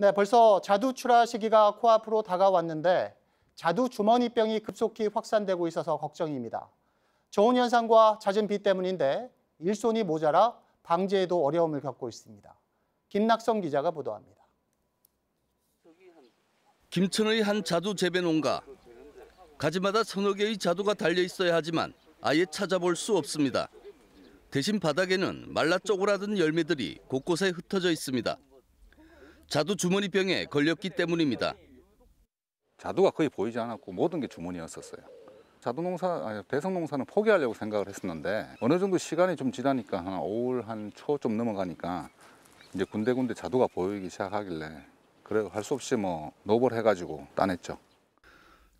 네, 벌써 자두출하 시기가 코앞으로 다가왔는데 자두 주머니병이 급속히 확산되고 있어서 걱정입니다. 좋은 현상과 잦은 비 때문인데 일손이 모자라 방제에도 어려움을 겪고 있습니다. 김낙성 기자가 보도합니다. 김천의 한 자두 재배 농가. 가지마다 서너 개의 자두가 달려 있어야 하지만 아예 찾아볼 수 없습니다. 대신 바닥에는 말라 쪼그라든 열매들이 곳곳에 흩어져 있습니다. 자두 주머니병에 걸렸기 때문입니다. 자두가 거의 보이지 않았고 모든 게 주머니였었어요. 자두 농사, 아, 대성 농사는 포기하려고 생각을 했었는데 어느 정도 시간이 좀 지나니까 한 5월 한 초 좀 넘어가니까 이제 군데군데 자두가 보이기 시작하길래 그래 할수 없이 뭐 노벌 해가지고 따냈죠.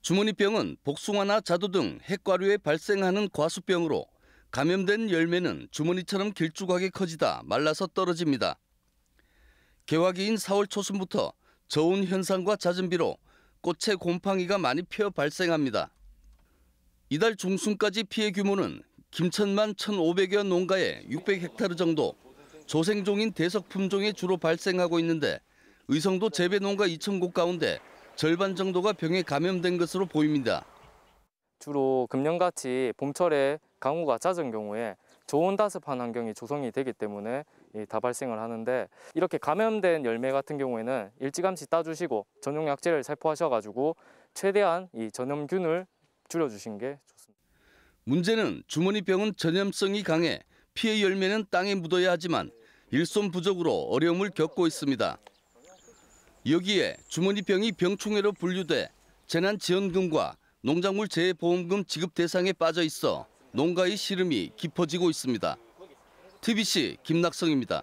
주머니병은 복숭아나 자두 등 핵과류에 발생하는 과수병으로 감염된 열매는 주머니처럼 길쭉하게 커지다 말라서 떨어집니다. 개화기인 4월 초순부터 저온 현상과 잦은 비로 꽃의 곰팡이가 많이 피어 발생합니다. 이달 중순까지 피해 규모는 김천만 1,500여 농가에 600헥타르 정도, 조생종인 대석 품종이 주로 발생하고 있는데 의성도 재배 농가 2,000곳 가운데 절반 정도가 병에 감염된 것으로 보입니다. 주로 금년같이 봄철에 강우가 잦은 경우에 좋은 다습한 환경이 조성이 되기 때문에 다발생을 하는데 이렇게 감염된 열매 같은 경우에는 일찌감치 따주시고 전용 약재를 살포하셔가지고 최대한 이 전염균을 줄여주신 게 좋습니다. 문제는 주머니병은 전염성이 강해 피해 열매는 땅에 묻어야 하지만 일손 부족으로 어려움을 겪고 있습니다. 여기에 주머니병이 병충해로 분류돼 재난지원금과 농작물재해보험금 지급 대상에 빠져 있어 농가의 시름이 깊어지고 있습니다. TBC 김낙성입니다.